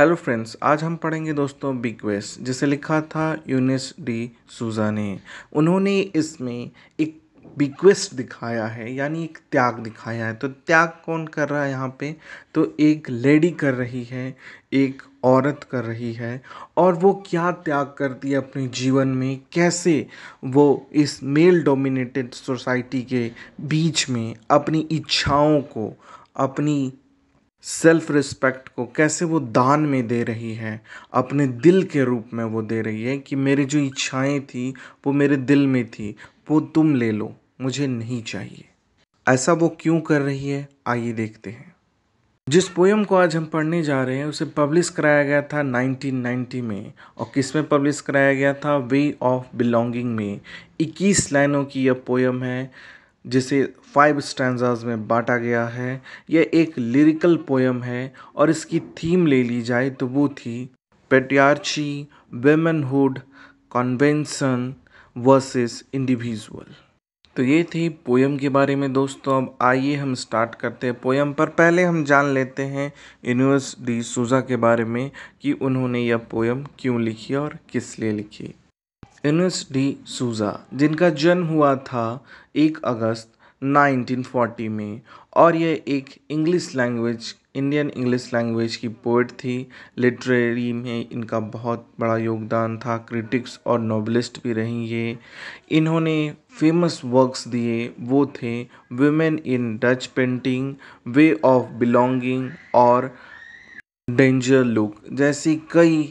Hello friends आज हम पढ़ेंगे दोस्तों बिग जिसे लिखा था यूनिस डी सूजा ने उन्होंने इसमें एक बिगवेस्ट दिखाया है यानी एक त्याग दिखाया है तो त्याग कौन कर रहा है यहाँ पे तो एक लेडी कर रही है एक औरत कर रही है और वो क्या त्याग करती है अपने जीवन में कैसे वो इस मेल डोमिनेटेड सोसाइटी के बीच में अपनी इच्छाओं को अपनी सेल्फ रिस्पेक्ट को कैसे वो दान में दे रही है अपने दिल के रूप में वो दे रही है कि मेरी जो इच्छाएं थी वो मेरे दिल में थी वो तुम ले लो मुझे नहीं चाहिए ऐसा वो क्यों कर रही है आइए देखते हैं जिस पोएम को आज हम पढ़ने जा रहे हैं उसे पब्लिश कराया गया था 1990 में और किस में पब्लिश कराया गया था वे ऑफ बिलोंगिंग में 21 लाइनों की यह पोएम है जिसे फाइव स्टैंडर्स में बांटा गया है यह एक लिरिकल पोयम है और इसकी थीम ले ली जाए तो वो थी patriarchy womanhood convention versus individual तो ये थी पोयम के बारे में दोस्तों अब आइए हम स्टार्ट करते हैं पोयम पर पहले हम जान लेते हैं यूनिवर्स डी सूजा के बारे में कि उन्होंने यह पोयम क्यों लिखी और किस लिए लिखी इनस डी सूज़ा जिनका जन्म हुआ था एक अगस्त नाइनटीन में और यह एक English language Indian English language की पोइट थी लिटरेरी में इनका बहुत बड़ा योगदान था क्रिटिक्स और नॉवलिस्ट भी रहीं ये इन्होंने फेमस वर्क्स दिए वो थे women in Dutch painting way of belonging और डेंजर लुक जैसी कई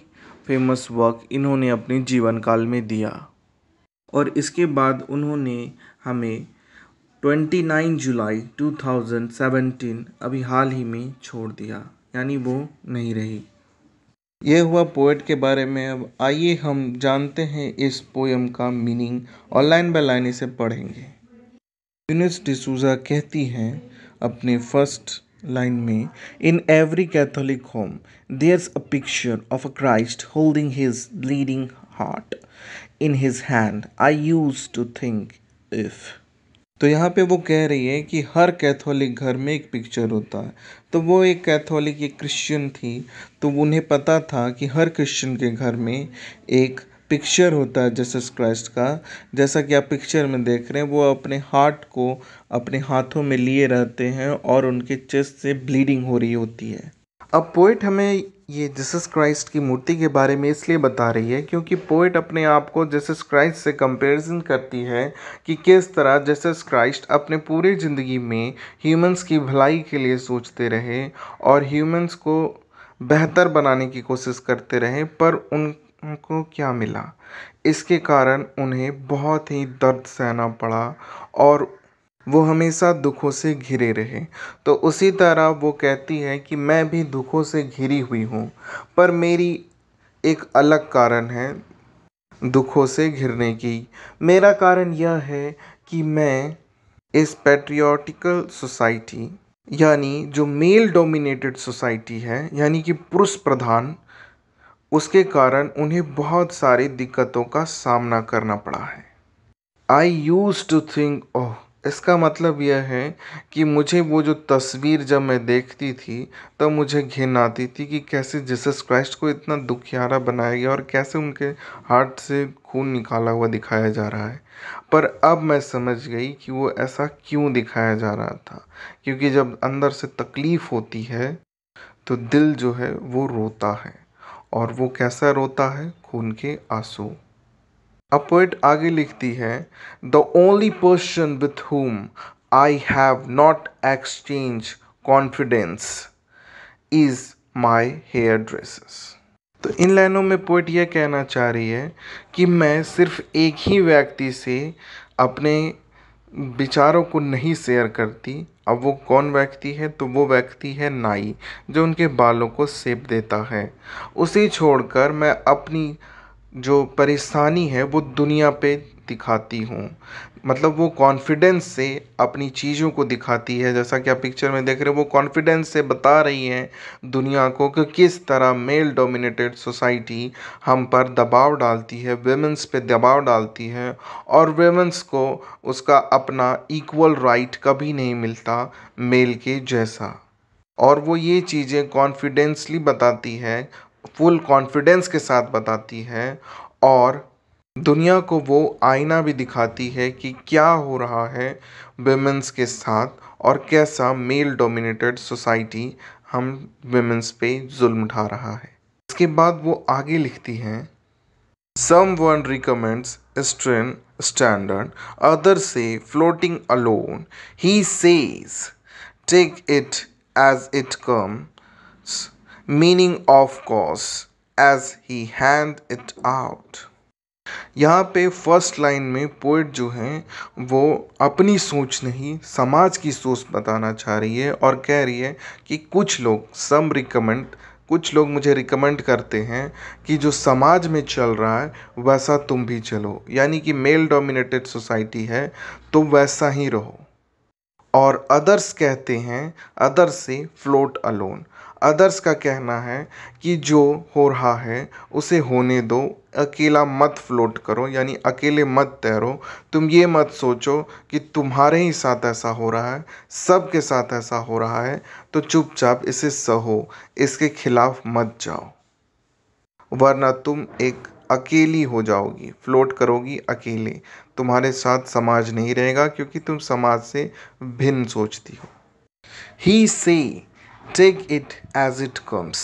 फेमस वर्क इन्होंने अपने जीवन काल में दिया और इसके बाद उन्होंने हमें 29 जुलाई 2017 अभी हाल ही में छोड़ दिया यानी वो नहीं रही यह हुआ पोएट के बारे में अब आइए हम जानते हैं इस पोएम का मीनिंग और लाइन बाय लाइन इसे पढ़ेंगे यूनिस डिसूजा कहती हैं अपने first line me in every catholic home there's a picture of a christ holding his bleeding heart in his hand i used to think if तो यहाँ पे वो कह रही है कि हर कैथोलिक घर में एक पिक्चर होता है तो वो एक कैथोलिक एक क्रिश्चियन थी तो उन्हें पता था कि हर क्रिश्चियन के घर में एक पिक्चर होता है जीसस क्राइस्ट का जैसा कि आप पिक्चर में देख रहे हैं वो अपने हार्ट को अपने हाथों में लिए रहते हैं और उनके चेस्ट से ब्लीडिंग हो रही होती है अब पोइट हमें ये जीसस क्राइस्ट की मूर्ति के बारे में इसलिए बता रही है क्योंकि पोइट अपने आप को जीसस क्राइस्ट से कंपैरिजन करती है कि किस तरह जीसस क्राइस्ट अपने पूरे ज़िंदगी में ह्यूमंस की भलाई के लिए सोचते रहे और ह्यूमंस को बेहतर बनाने की कोशिश करते रहे पर उन उनको क्या मिला इसके कारण उन्हें बहुत ही दर्द सहना पड़ा और वो हमेशा दुखों से घिरे रहे तो उसी तरह वो कहती है कि मैं भी दुखों से घिरी हुई हूँ पर मेरी एक अलग कारण है दुखों से घिरने की मेरा कारण यह है कि मैं इस पेट्रियाटिकल सोसाइटी यानी जो मेल डोमिनेटेड सोसाइटी है यानी कि पुरुष प्रधान उसके कारण उन्हें बहुत सारी दिक्कतों का सामना करना पड़ा है I used to think oh इसका मतलब यह है कि मुझे वो जो तस्वीर जब मैं देखती थी तब तो मुझे घिन आती थी कि कैसे जीसस क्राइस्ट को इतना दुखियारा बनाया गया और कैसे उनके हार्ट से खून निकाला हुआ दिखाया जा रहा है पर अब मैं समझ गई कि वो ऐसा क्यों दिखाया जा रहा था क्योंकि जब अंदर से तकलीफ़ होती है तो दिल जो है वो रोता है और वो कैसा रोता है खून के आंसू अब पोइट आगे लिखती है the only person with whom I have not exchange confidence is my hairdresser तो इन लाइनों में पोइट यह कहना चाह रही है कि मैं सिर्फ एक ही व्यक्ति से अपने विचारों को नहीं शेयर करती अब वो कौन व्यक्ति है तो वो व्यक्ति है नाई जो उनके बालों को सेप देता है उसे छोड़कर मैं अपनी जो परेशानी है वो दुनिया पे दिखाती हूँ मतलब वो कॉन्फिडेंस से अपनी चीज़ों को दिखाती है जैसा कि आप पिक्चर में देख रहे हो वो कॉन्फिडेंस से बता रही हैं दुनिया को कि किस तरह मेल डोमिनेटेड सोसाइटी हम पर दबाव डालती है वेमेंस पे दबाव डालती है और वेमेंस को उसका अपना इक्वल राइट कभी नहीं मिलता मेल के जैसा और वो ये चीज़ें कॉन्फिडेंसली बताती है फुल कॉन्फिडेंस के साथ बताती है और दुनिया को वो आईना भी दिखाती है कि क्या हो रहा है वेमेंस के साथ और कैसा मेल डोमिनेटेड सोसाइटी हम वेमेंस पे जुल्म उठा रहा है इसके बाद वो आगे लिखती हैं someone recommends strain standard other say floating alone he says take it as it come meaning of course as he hand it out यहाँ पे फर्स्ट लाइन में पोइट जो हैं वो अपनी सोच नहीं समाज की सोच बताना चाह रही है और कह रही है कि कुछ लोग सम रिकमेंड कुछ लोग मुझे रिकमेंड करते हैं कि जो समाज में चल रहा है वैसा तुम भी चलो यानी कि मेल डोमिनेटेड सोसाइटी है तो वैसा ही रहो और अदर्स कहते हैं अदर्स से फ्लोट अलोन अदर्स का कहना है कि जो हो रहा है उसे होने दो अकेला मत फ्लोट करो यानी अकेले मत तैरो तुम ये मत सोचो कि तुम्हारे ही साथ ऐसा हो रहा है सब के साथ ऐसा हो रहा है तो चुपचाप इसे सहो इसके खिलाफ मत जाओ वरना तुम एक अकेली हो जाओगी फ्लोट करोगी अकेले तुम्हारे साथ समाज नहीं रहेगा क्योंकि तुम समाज से भिन्न सोचती हो he say take it as it comes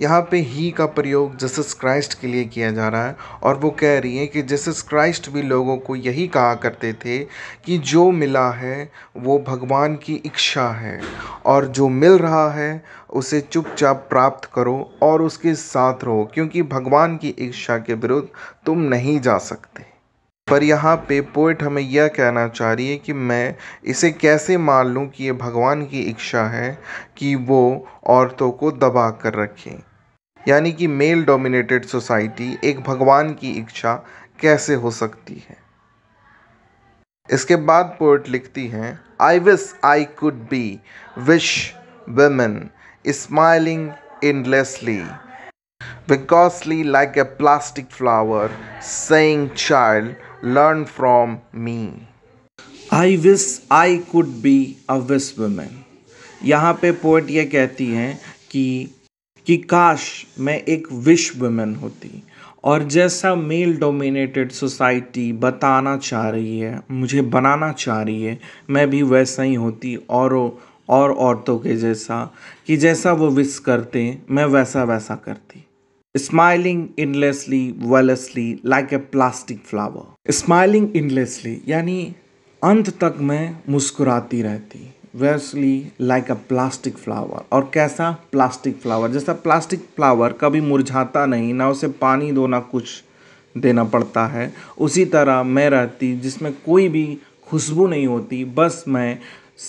यहाँ पे ही का प्रयोग जसस क्राइस्ट के लिए किया जा रहा है और वो कह रही हैं कि जसस क्राइस्ट भी लोगों को यही कहा करते थे कि जो मिला है वो भगवान की इच्छा है और जो मिल रहा है उसे चुपचाप प्राप्त करो और उसके साथ रहो क्योंकि भगवान की इच्छा के विरुद्ध तुम नहीं जा सकते पर यहाँ पे पोइट हमें यह कहना चाह रही है कि मैं इसे कैसे मान लूँ कि ये भगवान की इच्छा है कि वो औरतों को दबा कर रखें यानी कि मेल डोमिनेटेड सोसाइटी एक भगवान की इच्छा कैसे हो सकती है इसके बाद पोइट लिखती हैं I wish I could be wish women smiling endlessly because like a plastic flower, saying, Child, learn from me. I wish I could be a विस वुमेन यहाँ पे पोइट ये कहती हैं कि कि काश मैं एक विश वुमेन होती और जैसा मेल डोमिनेटेड सोसाइटी बताना चाह रही है मुझे बनाना चाह रही है मैं भी वैसा ही होती और और औरतों के जैसा कि जैसा वो विश करते मैं वैसा वैसा करती smiling endlessly witlessly like a plastic flower smiling endlessly यानी अंत तक मैं मुस्कुराती रहती witlessly like a plastic flower और कैसा प्लास्टिक फ्लावर जैसा प्लास्टिक फ्लावर कभी मुरझाता नहीं ना उसे पानी दो ना कुछ देना पड़ता है उसी तरह मैं रहती जिसमें कोई भी खुशबू नहीं होती बस मैं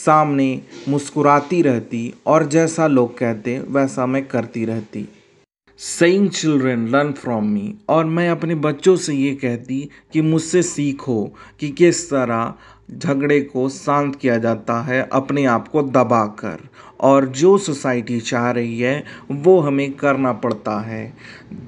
सामने मुस्कुराती रहती और जैसा लोग कहते वैसा मैं करती रहती saying children learn from me और मैं अपने बच्चों से ये कहती कि मुझसे सीखो कि किस तरह झगड़े को शांत किया जाता है अपने आप को दबा कर और जो सोसाइटी चाह रही है वो हमें करना पड़ता है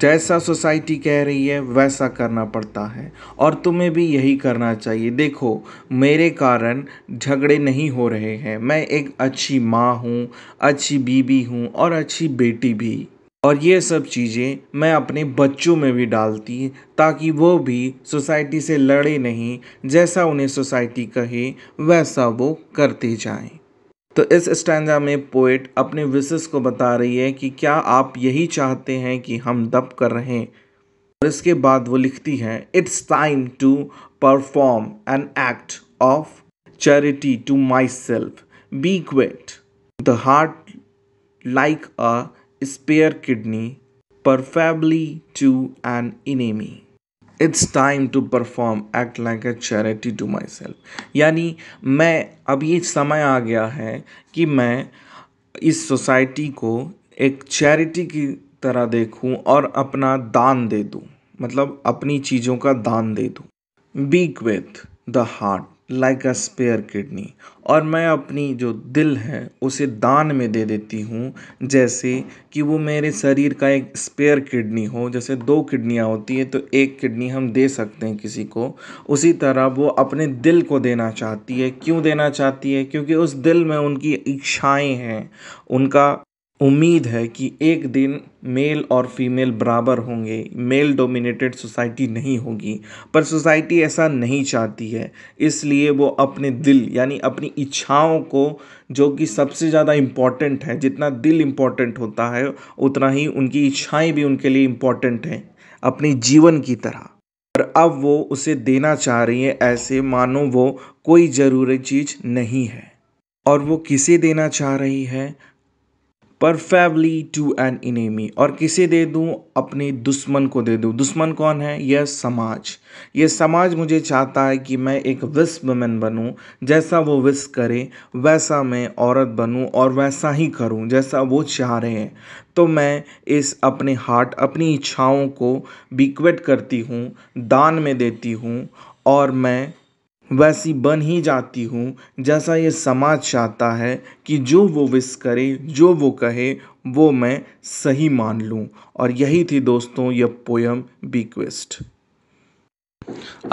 जैसा सोसाइटी कह रही है वैसा करना पड़ता है और तुम्हें भी यही करना चाहिए देखो मेरे कारण झगड़े नहीं हो रहे हैं मैं एक अच्छी माँ हूँ अच्छी बीबी हूँ और अच्छी बेटी भी और ये सब चीज़ें मैं अपने बच्चों में भी डालती ताकि वो भी सोसाइटी से लड़े नहीं जैसा उन्हें सोसाइटी कहे वैसा वो करते जाएं तो इस स्टैंडा में पोइट अपने विशेष को बता रही है कि क्या आप यही चाहते हैं कि हम दब कर रहें और इसके बाद वो लिखती हैं it's time to perform an act of charity to myself bequeath the heart like a spare kidney, preferably to an enemy. It's time to perform act like a charity to myself यानी मैं अब ये समय आ गया है कि मैं इस सोसाइटी को एक चैरिटी की तरह देखूं और अपना दान दे दूं मतलब अपनी चीज़ों का दान दे दूं bequeath the heart like a spare kidney और मैं अपनी जो दिल है उसे दान में दे देती हूँ जैसे कि वो मेरे शरीर का एक स्पेयर किडनी हो जैसे दो किडनियाँ होती है तो एक किडनी हम दे सकते हैं किसी को उसी तरह वो अपने दिल को देना चाहती है क्यों देना चाहती है क्योंकि उस दिल में उनकी इच्छाएँ हैं उनका उम्मीद है कि एक दिन मेल और फीमेल बराबर होंगे मेल डोमिनेटेड सोसाइटी नहीं होगी पर सोसाइटी ऐसा नहीं चाहती है इसलिए वो अपने दिल यानी अपनी इच्छाओं को जो कि सबसे ज़्यादा इम्पॉर्टेंट है जितना दिल इम्पॉर्टेंट होता है उतना ही उनकी इच्छाएं भी उनके लिए इम्पॉर्टेंट हैं अपने जीवन की तरह पर अब वो उसे देना चाह रही है ऐसे मानो वो कोई ज़रूरी चीज़ नहीं है और वो किसे देना चाह रही है परफेवली टू एन इनेमी और किसे दे दूं अपने दुश्मन को दे दूं दुश्मन कौन है यह समाज यह समाज मुझे चाहता है कि मैं एक विस वमेन बनूँ जैसा वो विस करे वैसा मैं औरत बनूं और वैसा ही करूं जैसा वो चाह रहे हैं तो मैं इस अपने हार्ट अपनी इच्छाओं को बिक्वेट करती हूँ दान में देती हूँ और मैं वैसी बन ही जाती हूँ जैसा ये समाज चाहता है कि जो वो विश करे जो वो कहे वो मैं सही मान लूँ और यही थी दोस्तों यह पोयम बिक्वेस्ट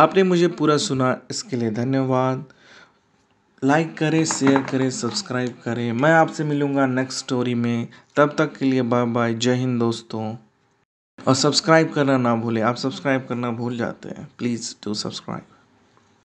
आपने मुझे पूरा सुना इसके लिए धन्यवाद लाइक करें शेयर करें सब्सक्राइब करें मैं आपसे मिलूँगा नेक्स्ट स्टोरी में तब तक के लिए बाय बाय जय हिंद दोस्तों और सब्सक्राइब करना ना भूलें आप सब्सक्राइब करना भूल जाते हैं प्लीज़ टू सब्सक्राइब